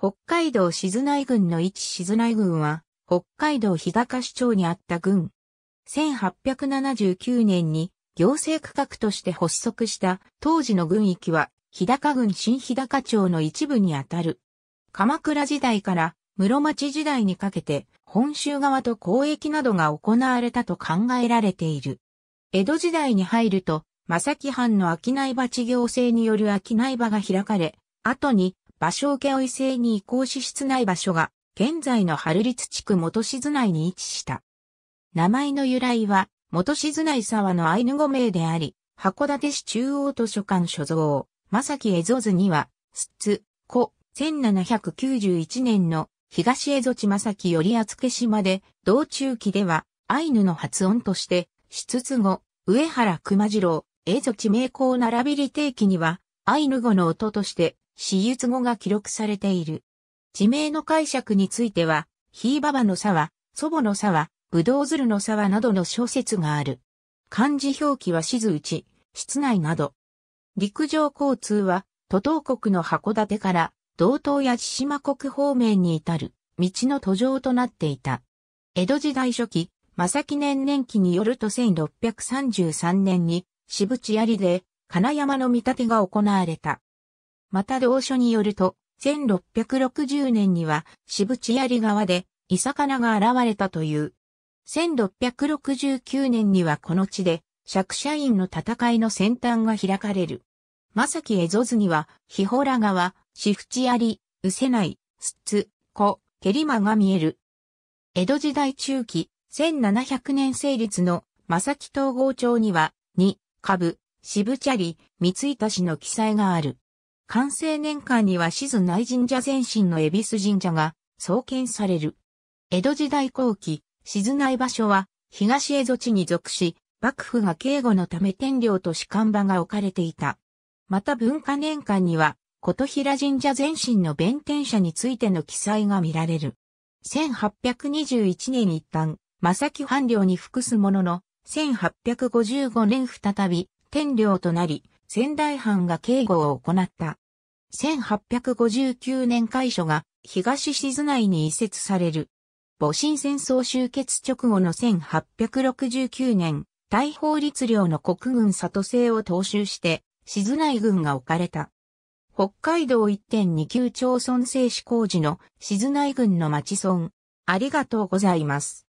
北海道静内郡の一静内郡は、北海道日高市町にあった郡。1879年に行政区画として発足した当時の郡域は、日高郡新日高町の一部にあたる。鎌倉時代から室町時代にかけて、本州側と交易などが行われたと考えられている。江戸時代に入ると、正木藩の商い場地行政による商い場が開かれ、後に場所請負制に移行し室内場所が、現在の春立地区元静内に位置した。名前の由来は、元静内沢のアイヌ語名であり、函館市中央図書館所蔵、正木江夷図には、すつ、古、1791年の東江夷地正木より厚け島で、道中期では、アイヌの発音として、しつつ後、上原熊次郎、江夷地名工並びり定期には、アイヌ語の音として、私術語が記録されている。地名の解釈については、ひいばばの沢、祖母の沢、ぶどうずるの沢などの小説がある。漢字表記は静内、室内など。陸上交通は、都東国の函館から、道東や千島国方面に至る、道の途上となっていた。江戸時代初期、正記年年期によると1633年に、渋地槍で金山の見立てが行われた。また同書によると、1660年には渋地槍川でイサカナが現れたという。1669年にはこの地で、釈社員の戦いの先端が開かれる。正木江戸図には、日ホラ川、シフ槍、アリ、ウセナイ、スツ、コ、ケが見える。江戸時代中期、1700年成立の正木統合町には、二、株、渋茶里三井田市の記載がある。完成年間には静内神社前身の恵比寿神社が創建される。江戸時代後期、静内場所は東江戸地に属し、幕府が警護のため天領と士官場が置かれていた。また文化年間には、琴平神社前身の弁天社についての記載が見られる。1821年一旦、正木藩領に服すものの、1855年再び、天領となり、仙台藩が警護を行った。1859年会所が東静内に移設される。戊辰戦争終結直後の1869年、大法律領の国軍里制を踏襲して、静内軍が置かれた。北海道1.29町村制施工時の静内軍の町村。ありがとうございます。